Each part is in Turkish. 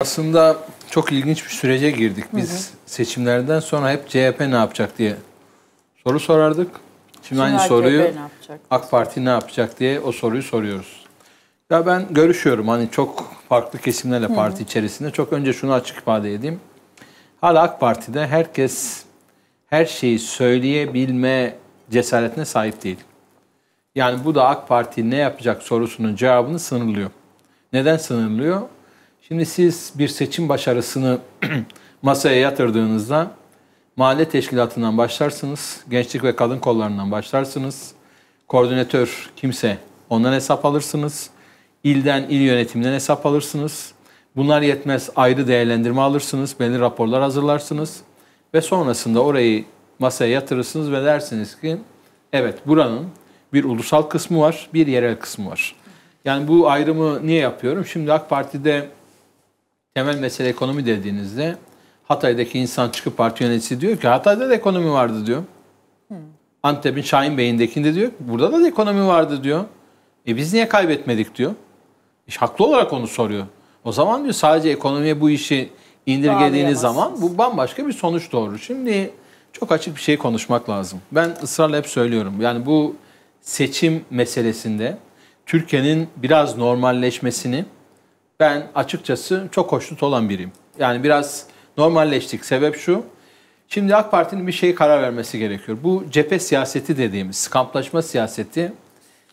Aslında çok ilginç bir sürece girdik. Biz hı hı. seçimlerden sonra hep CHP ne yapacak diye soru sorardık. Şimdi, Şimdi aynı soruyu AK Parti ne yapacak diye o soruyu soruyoruz. Ya ben görüşüyorum hani çok farklı kesimlerle parti hı hı. içerisinde. Çok önce şunu açık ifade edeyim. Hala AK Parti'de herkes her şeyi söyleyebilme cesaretine sahip değil. Yani bu da AK Parti ne yapacak sorusunun cevabını sınırlıyor. Neden sınırlıyor? Şimdi siz bir seçim başarısını masaya yatırdığınızda mahalle teşkilatından başlarsınız, gençlik ve kadın kollarından başlarsınız, koordinatör kimse ondan hesap alırsınız, ilden, il yönetiminden hesap alırsınız. Bunlar yetmez ayrı değerlendirme alırsınız, belli raporlar hazırlarsınız ve sonrasında orayı masaya yatırırsınız ve dersiniz ki evet buranın bir ulusal kısmı var, bir yerel kısmı var. Yani bu ayrımı niye yapıyorum? Şimdi AK Parti'de temel mesele ekonomi dediğinizde Hatay'daki insan çıkıp parti yöneticisi diyor ki Hatay'da da ekonomi vardı diyor. Hmm. Antep'in Şahin Bey'indekinde diyor burada da, da ekonomi vardı diyor. E biz niye kaybetmedik diyor. İşte haklı olarak onu soruyor. O zaman diyor sadece ekonomiye bu işi indirgediğiniz zaman bu bambaşka bir sonuç doğurur. Şimdi çok açık bir şey konuşmak lazım. Ben ısrarla hep söylüyorum. Yani bu seçim meselesinde Türkiye'nin biraz normalleşmesini ben açıkçası çok hoşnut olan biriyim. Yani biraz normalleştik. Sebep şu. Şimdi AK Parti'nin bir şeye karar vermesi gerekiyor. Bu cephe siyaseti dediğimiz kamplaşma siyaseti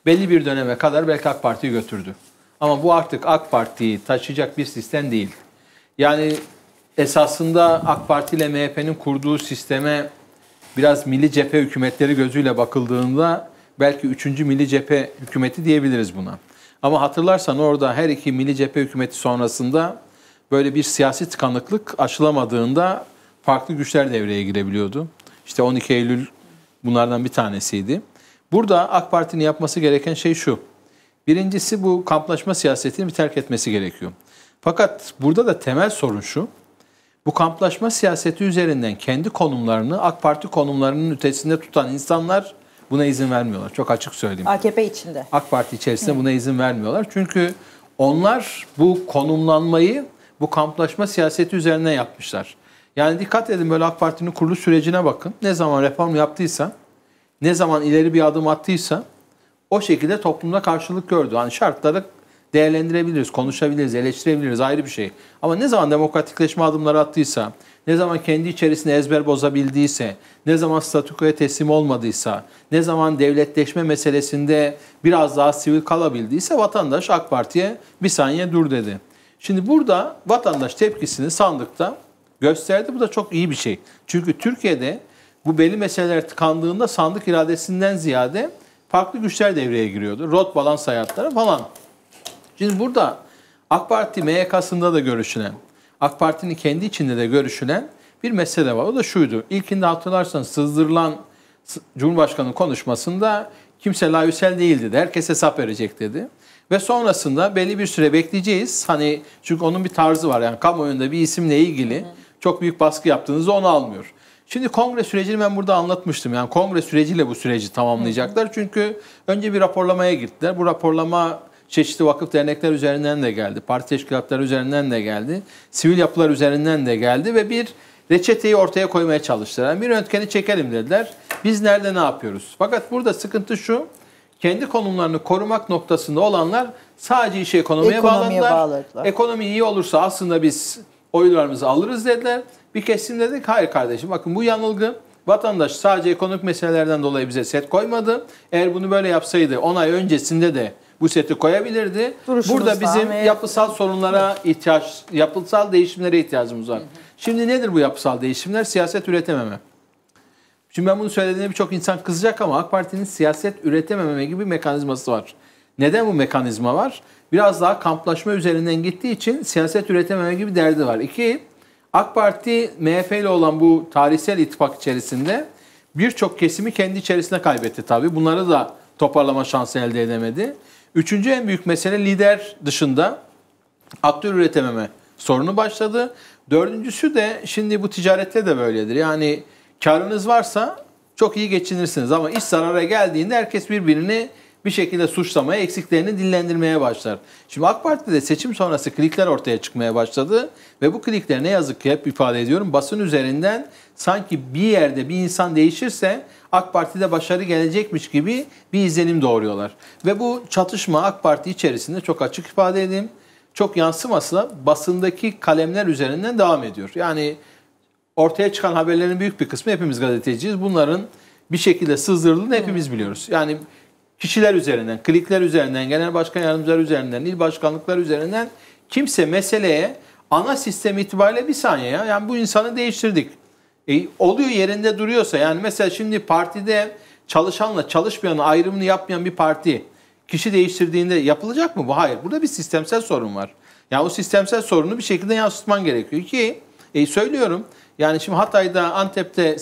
belli bir döneme kadar belki AK Parti'yi götürdü. Ama bu artık AK Parti'yi taşıyacak bir sistem değil. Yani esasında AK Parti ile MHP'nin kurduğu sisteme biraz milli cephe hükümetleri gözüyle bakıldığında belki 3. milli cephe hükümeti diyebiliriz buna. Ama hatırlarsan orada her iki milli cephe hükümeti sonrasında böyle bir siyasi tıkanıklık aşılamadığında farklı güçler devreye girebiliyordu. İşte 12 Eylül bunlardan bir tanesiydi. Burada AK Parti'nin yapması gereken şey şu. Birincisi bu kamplaşma siyasetini bir terk etmesi gerekiyor. Fakat burada da temel sorun şu. Bu kamplaşma siyaseti üzerinden kendi konumlarını AK Parti konumlarının ötesinde tutan insanlar buna izin vermiyorlar. Çok açık söyleyeyim. AKP içinde. AK Parti içerisinde Hı. buna izin vermiyorlar. Çünkü onlar bu konumlanmayı bu kamplaşma siyaseti üzerine yapmışlar. Yani dikkat edin böyle AK Parti'nin kuruluş sürecine bakın. Ne zaman reform yaptıysa, ne zaman ileri bir adım attıysa o şekilde toplumda karşılık gördü. Hani şartları değerlendirebiliriz, konuşabiliriz, eleştirebiliriz ayrı bir şey. Ama ne zaman demokratikleşme adımları attıysa, ne zaman kendi içerisinde ezber bozabildiyse, ne zaman statükoya teslim olmadıysa, ne zaman devletleşme meselesinde biraz daha sivil kalabildiyse vatandaş AK Parti'ye bir saniye dur dedi. Şimdi burada vatandaş tepkisini sandıkta gösterdi. Bu da çok iyi bir şey. Çünkü Türkiye'de bu belli meseleler tıkandığında sandık iradesinden ziyade farklı güçler devreye giriyordu. Rot balans hayatları falan. Şimdi burada AK Parti MYK'sında da görüşülen, AK Parti'nin kendi içinde de görüşülen bir mesele var. O da şuydu. İlkinde hatırlarsanız sızdırılan Cumhurbaşkanı konuşmasında kimse layüsel değildi, Herkes hesap verecek dedi. Ve sonrasında belli bir süre bekleyeceğiz. Hani çünkü onun bir tarzı var. Yani kamuoyunda bir isimle ilgili çok büyük baskı yaptığınızda onu almıyor. Şimdi kongre sürecini ben burada anlatmıştım. Yani kongre süreciyle bu süreci tamamlayacaklar. Çünkü önce bir raporlamaya gittiler. Bu raporlama çeşitli vakıf dernekler üzerinden de geldi. Parti teşkilatları üzerinden de geldi. Sivil yapılar üzerinden de geldi ve bir reçeteyi ortaya koymaya çalıştılar. Bir röntgeni çekelim dediler. Biz nerede ne yapıyoruz? Fakat burada sıkıntı şu. Kendi konumlarını korumak noktasında olanlar sadece işe ekonomiye, ekonomiye bağladılar. bağladılar. Ekonomi iyi olursa aslında biz oylarımızı alırız dediler. Bir kesim dedik hayır kardeşim bakın bu yanılgı. Vatandaş sadece ekonomik meselelerden dolayı bize set koymadı. Eğer bunu böyle yapsaydı 10 ay öncesinde de bu seti koyabilirdi. Duruşunuz Burada bizim ve... Hani- yapısal sorunlara ihtiyaç, yapısal değişimlere ihtiyacımız var. Hı hı. Şimdi nedir bu yapısal değişimler? Siyaset üretememe. Şimdi ben bunu söylediğimde birçok insan kızacak ama AK Parti'nin siyaset üretemememe gibi bir mekanizması var. Neden bu mekanizma var? Biraz daha kamplaşma üzerinden gittiği için siyaset üretememe gibi derdi var. İki, AK Parti MHP ile olan bu tarihsel ittifak içerisinde birçok kesimi kendi içerisine kaybetti tabii. Bunları da toparlama şansı elde edemedi. Üçüncü en büyük mesele lider dışında aktör üretememe sorunu başladı. Dördüncüsü de şimdi bu ticarette de böyledir. Yani karınız varsa çok iyi geçinirsiniz ama iş zarara geldiğinde herkes birbirini bir şekilde suçlamaya, eksiklerini dillendirmeye başlar. Şimdi AK Parti'de seçim sonrası klikler ortaya çıkmaya başladı ve bu klikler ne yazık ki hep ifade ediyorum basın üzerinden sanki bir yerde bir insan değişirse AK Parti'de başarı gelecekmiş gibi bir izlenim doğuruyorlar. Ve bu çatışma AK Parti içerisinde çok açık ifade edeyim. Çok yansımasına basındaki kalemler üzerinden devam ediyor. Yani ortaya çıkan haberlerin büyük bir kısmı hepimiz gazeteciyiz. Bunların bir şekilde sızdırıldığını hepimiz biliyoruz. Yani kişiler üzerinden, klikler üzerinden, genel başkan yardımcıları üzerinden, il başkanlıklar üzerinden kimse meseleye ana sistem itibariyle bir saniye ya. Yani bu insanı değiştirdik. E, oluyor yerinde duruyorsa yani mesela şimdi partide çalışanla çalışmayan ayrımını yapmayan bir parti kişi değiştirdiğinde yapılacak mı bu? Hayır. Burada bir sistemsel sorun var. Yani o sistemsel sorunu bir şekilde yansıtman gerekiyor ki e, söylüyorum yani şimdi Hatay'da Antep'te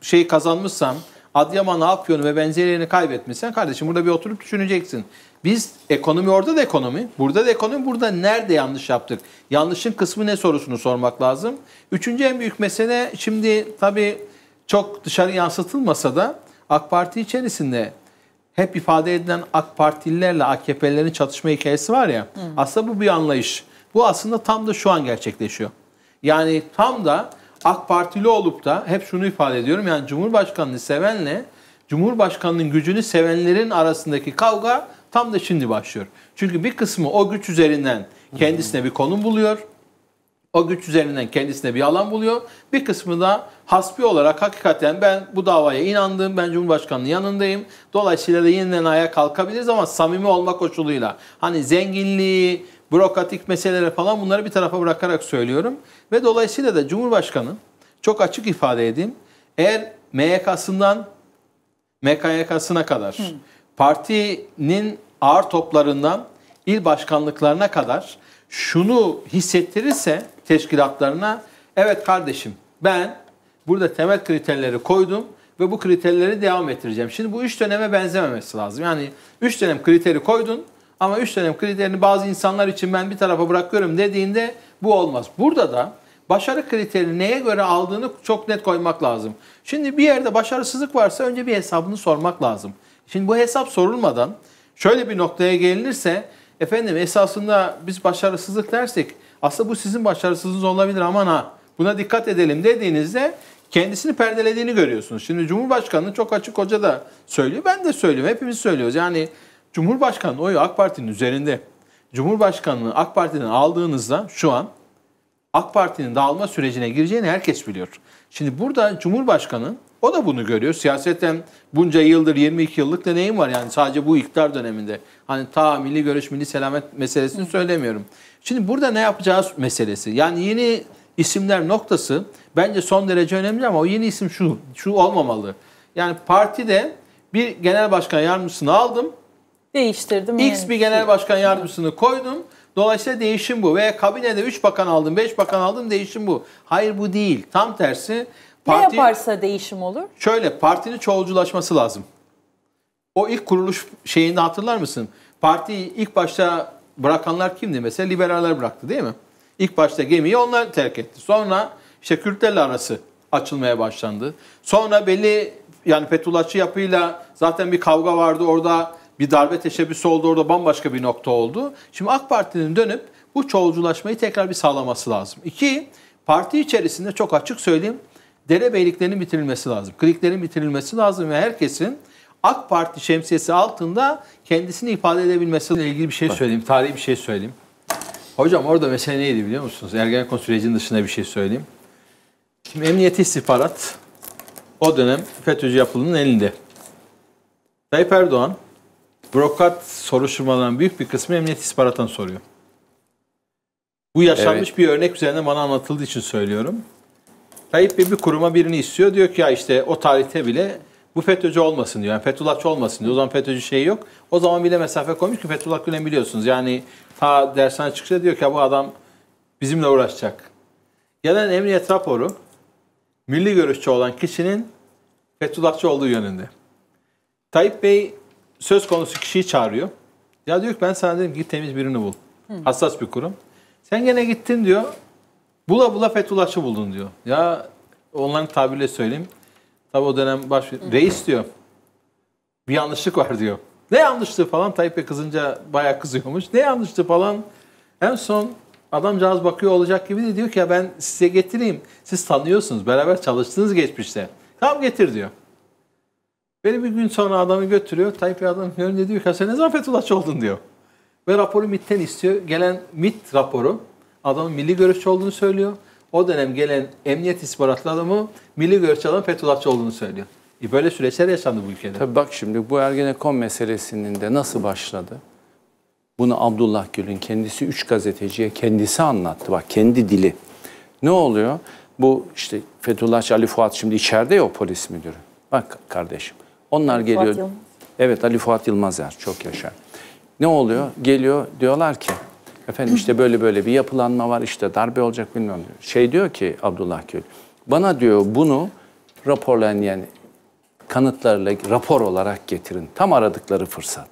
şey kazanmışsam Adıyaman, Afyon ve benzerlerini kaybetmişsen kardeşim burada bir oturup düşüneceksin. Biz ekonomi orada da ekonomi, burada da ekonomi, burada nerede yanlış yaptık? Yanlışın kısmı ne sorusunu sormak lazım. Üçüncü en büyük mesele şimdi tabii çok dışarı yansıtılmasa da AK Parti içerisinde hep ifade edilen AK Partililerle AKP'lerin çatışma hikayesi var ya. Hı. Aslında bu bir anlayış. Bu aslında tam da şu an gerçekleşiyor. Yani tam da AK Partili olup da hep şunu ifade ediyorum. Yani Cumhurbaşkanını sevenle Cumhurbaşkanının gücünü sevenlerin arasındaki kavga tam da şimdi başlıyor. Çünkü bir kısmı o güç üzerinden kendisine bir konum buluyor. O güç üzerinden kendisine bir alan buluyor. Bir kısmı da hasbi olarak hakikaten ben bu davaya inandım. Ben Cumhurbaşkanı'nın yanındayım. Dolayısıyla da yeniden ayağa kalkabiliriz ama samimi olma koşuluyla. Hani zenginliği, bürokratik meselelere falan bunları bir tarafa bırakarak söylüyorum. Ve dolayısıyla da Cumhurbaşkanı çok açık ifade edeyim. Eğer MYK'sından MKYK'sına kadar Hı. partinin ağır toplarından il başkanlıklarına kadar şunu hissettirirse teşkilatlarına evet kardeşim ben burada temel kriterleri koydum ve bu kriterleri devam ettireceğim. Şimdi bu üç döneme benzememesi lazım. Yani üç dönem kriteri koydun ama 3 dönem kriterini bazı insanlar için ben bir tarafa bırakıyorum dediğinde bu olmaz. Burada da başarı kriterini neye göre aldığını çok net koymak lazım. Şimdi bir yerde başarısızlık varsa önce bir hesabını sormak lazım. Şimdi bu hesap sorulmadan şöyle bir noktaya gelinirse efendim esasında biz başarısızlık dersek aslında bu sizin başarısızlığınız olabilir aman ha buna dikkat edelim dediğinizde kendisini perdelediğini görüyorsunuz. Şimdi Cumhurbaşkanı çok açık hoca da söylüyor ben de söylüyorum hepimiz söylüyoruz yani Cumhurbaşkanı oyu AK Parti'nin üzerinde. Cumhurbaşkanlığı AK Parti'den aldığınızda şu an AK Parti'nin dağılma sürecine gireceğini herkes biliyor. Şimdi burada Cumhurbaşkanı o da bunu görüyor. Siyasetten bunca yıldır 22 yıllık deneyim var yani sadece bu iktidar döneminde. Hani ta milli görüş, milli selamet meselesini söylemiyorum. Şimdi burada ne yapacağız meselesi. Yani yeni isimler noktası bence son derece önemli ama o yeni isim şu, şu olmamalı. Yani partide bir genel başkan yardımcısını aldım. Değiştirdim. X bir genel başkan yardımcısını koydum. Dolayısıyla değişim bu. Veya kabinede 3 bakan aldım, 5 bakan aldım değişim bu. Hayır bu değil. Tam tersi. Parti, ne yaparsa değişim olur? Şöyle partinin çoğulculaşması lazım. O ilk kuruluş şeyinde hatırlar mısın? Partiyi ilk başta bırakanlar kimdi? Mesela liberaller bıraktı değil mi? İlk başta gemiyi onlar terk etti. Sonra işte Kürtlerle arası açılmaya başlandı. Sonra belli yani Fethullahçı yapıyla zaten bir kavga vardı. Orada bir darbe teşebbüsü oldu orada bambaşka bir nokta oldu. Şimdi AK Parti'nin dönüp bu çoğulculaşmayı tekrar bir sağlaması lazım. İki, parti içerisinde çok açık söyleyeyim derebeyliklerin bitirilmesi lazım. Kliklerin bitirilmesi lazım ve herkesin AK Parti şemsiyesi altında kendisini ifade edebilmesiyle ilgili bir şey söyleyeyim. Tarihi bir şey söyleyeyim. Hocam orada mesele neydi biliyor musunuz? Ergenekon sürecinin dışında bir şey söyleyeyim. Şimdi emniyeti istihbarat o dönem FETÖ'cü yapılının elinde. Tayyip Erdoğan Brokat soruşturmaların büyük bir kısmı emniyet istihbarattan soruyor. Bu yaşanmış evet. bir örnek üzerinde bana anlatıldığı için söylüyorum. Tayyip Bey bir kuruma birini istiyor. Diyor ki ya işte o tarihte bile bu FETÖ'cü olmasın diyor. Yani Fethullahçı olmasın diyor. O zaman FETÖ'cü şeyi yok. O zaman bile mesafe koymuş ki Fethullah Gülen biliyorsunuz. Yani ta dershane çıkışta diyor ki ya bu adam bizimle uğraşacak. Gelen emniyet raporu milli görüşçü olan kişinin Fethullahçı olduğu yönünde. Tayyip Bey söz konusu kişiyi çağırıyor. Ya diyor ki ben sana dedim ki temiz birini bul. Hı. Hassas bir kurum. Sen gene gittin diyor. Bula bula Fethullahçı buldun diyor. Ya onların tabirle söyleyeyim. Tabi o dönem baş... Reis diyor. Bir yanlışlık var diyor. Ne yanlıştı falan Tayyip Bey kızınca bayağı kızıyormuş. Ne yanlıştı falan. En son adamcağız bakıyor olacak gibi de diyor ki ya ben size getireyim. Siz tanıyorsunuz. Beraber çalıştınız geçmişte. Tam getir diyor. Beni bir gün sonra adamı götürüyor. Tayyip Bey adam önünde diyor ki sen ne zaman Fethullahçı oldun diyor. Ve raporu MIT'ten istiyor. Gelen MIT raporu adamın milli görüşçü olduğunu söylüyor. O dönem gelen emniyet istihbaratlı adamı milli görüşçü adamın Fethullahçı olduğunu söylüyor. E böyle süreçler yaşandı bu ülkede. Tabii bak şimdi bu Ergenekon meselesinin de nasıl başladı? Bunu Abdullah Gül'ün kendisi üç gazeteciye kendisi anlattı. Bak kendi dili. Ne oluyor? Bu işte Fethullahçı Ali Fuat şimdi içeride ya o polis müdürü. Bak kardeşim onlar Ali geliyor. Fuat Yılmaz. Evet Ali Fuat Yılmaz yer çok yaşa. Ne oluyor? Geliyor diyorlar ki efendim işte böyle böyle bir yapılanma var işte darbe olacak bilmiyorum. diyor. Şey diyor ki Abdullah Gül bana diyor bunu raporlayan yani kanıtlarla rapor olarak getirin. Tam aradıkları fırsat.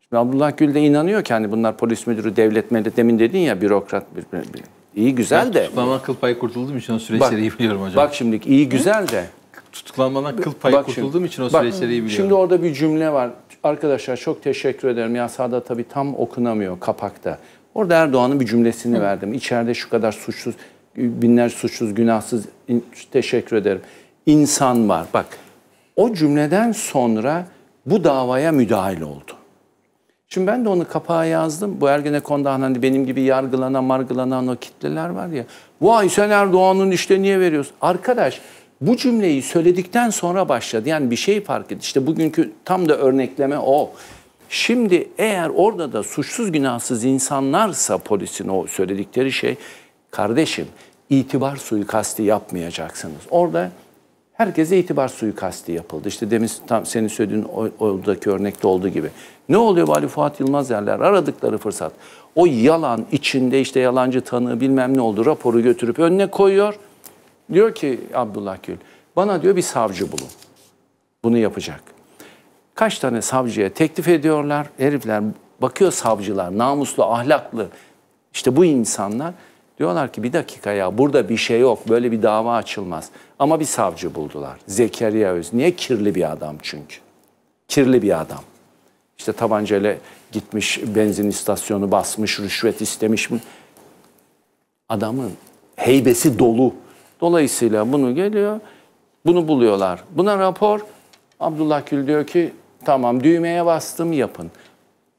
Şimdi Abdullah Gül de inanıyor ki hani bunlar polis müdürü, devlet müdürü demin dedin ya bürokrat. Bir, bir, bir. İyi güzel de. Ben akıl payı kurtulduğum için o süreçleri iyi biliyorum hocam. Bak şimdi iyi güzel de tutuklanmadan kıl payı bak kurtulduğum şimdi, için o bak, süreçleri iyi biliyorum. Şimdi orada bir cümle var. Arkadaşlar çok teşekkür ederim. Yasada tabii tam okunamıyor kapakta. Orada Erdoğan'ın bir cümlesini Hı. verdim. İçeride şu kadar suçsuz, binler suçsuz, günahsız teşekkür ederim. İnsan var. Bak o cümleden sonra bu davaya müdahil oldu. Şimdi ben de onu kapağa yazdım. Bu Ergenekon'da hani benim gibi yargılanan, margılanan o kitleler var ya. Vay sen Erdoğan'ın işte niye veriyorsun? Arkadaş bu cümleyi söyledikten sonra başladı. Yani bir şey fark etti. İşte bugünkü tam da örnekleme o. Şimdi eğer orada da suçsuz günahsız insanlarsa polisin o söyledikleri şey kardeşim itibar suikasti yapmayacaksınız. Orada herkese itibar suikasti yapıldı. İşte demin tam senin söylediğin oradaki örnekte olduğu gibi. Ne oluyor Vali Fuat Yılmaz yerler aradıkları fırsat. O yalan içinde işte yalancı tanığı bilmem ne oldu raporu götürüp önüne koyuyor. Diyor ki Abdullah Gül, bana diyor bir savcı bulun. Bunu yapacak. Kaç tane savcıya teklif ediyorlar. Herifler bakıyor savcılar, namuslu, ahlaklı. İşte bu insanlar diyorlar ki bir dakika ya burada bir şey yok. Böyle bir dava açılmaz. Ama bir savcı buldular. Zekeriya Öz. Niye? Kirli bir adam çünkü. Kirli bir adam. İşte tabancayla gitmiş benzin istasyonu basmış, rüşvet istemiş mi? Adamın heybesi dolu. Dolayısıyla bunu geliyor, bunu buluyorlar. Buna rapor, Abdullah Gül diyor ki tamam düğmeye bastım yapın.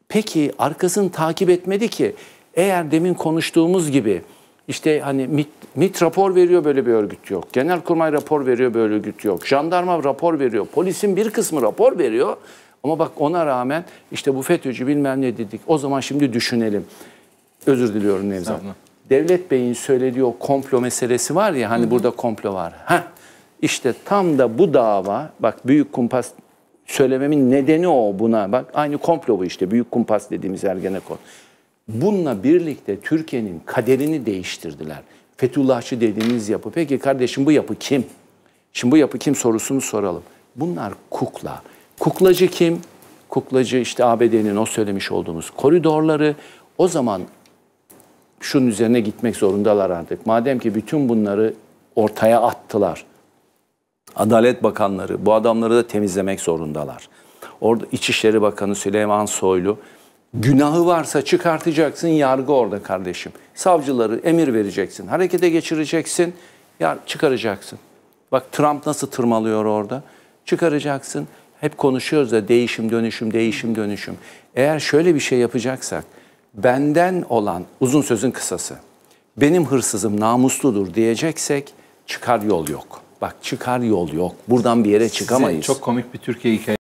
Peki arkasını takip etmedi ki eğer demin konuştuğumuz gibi işte hani MIT, MIT rapor veriyor böyle bir örgüt yok. Genelkurmay rapor veriyor böyle örgüt yok. Jandarma rapor veriyor. Polisin bir kısmı rapor veriyor. Ama bak ona rağmen işte bu FETÖ'cü bilmem ne dedik. O zaman şimdi düşünelim. Özür diliyorum Nevzat. Devlet Bey'in söylediği o komplo meselesi var ya hani Hı -hı. burada komplo var. Heh, işte tam da bu dava bak Büyük Kumpas söylememin nedeni o buna. Bak aynı komplo bu işte Büyük Kumpas dediğimiz Ergenekon. Bununla birlikte Türkiye'nin kaderini değiştirdiler. Fethullahçı dediğimiz yapı. Peki kardeşim bu yapı kim? Şimdi bu yapı kim sorusunu soralım. Bunlar kukla. Kuklacı kim? Kuklacı işte ABD'nin o söylemiş olduğumuz koridorları. O zaman şunun üzerine gitmek zorundalar artık. Madem ki bütün bunları ortaya attılar. Adalet Bakanları bu adamları da temizlemek zorundalar. Orada İçişleri Bakanı Süleyman Soylu günahı varsa çıkartacaksın yargı orada kardeşim. Savcıları emir vereceksin, harekete geçireceksin, ya çıkaracaksın. Bak Trump nasıl tırmalıyor orada. Çıkaracaksın. Hep konuşuyoruz da değişim dönüşüm, değişim dönüşüm. Eğer şöyle bir şey yapacaksak benden olan uzun sözün kısası benim hırsızım namusludur diyeceksek çıkar yol yok. Bak çıkar yol yok. Buradan bir yere Sizin çıkamayız. Çok komik bir Türkiye hikayesi.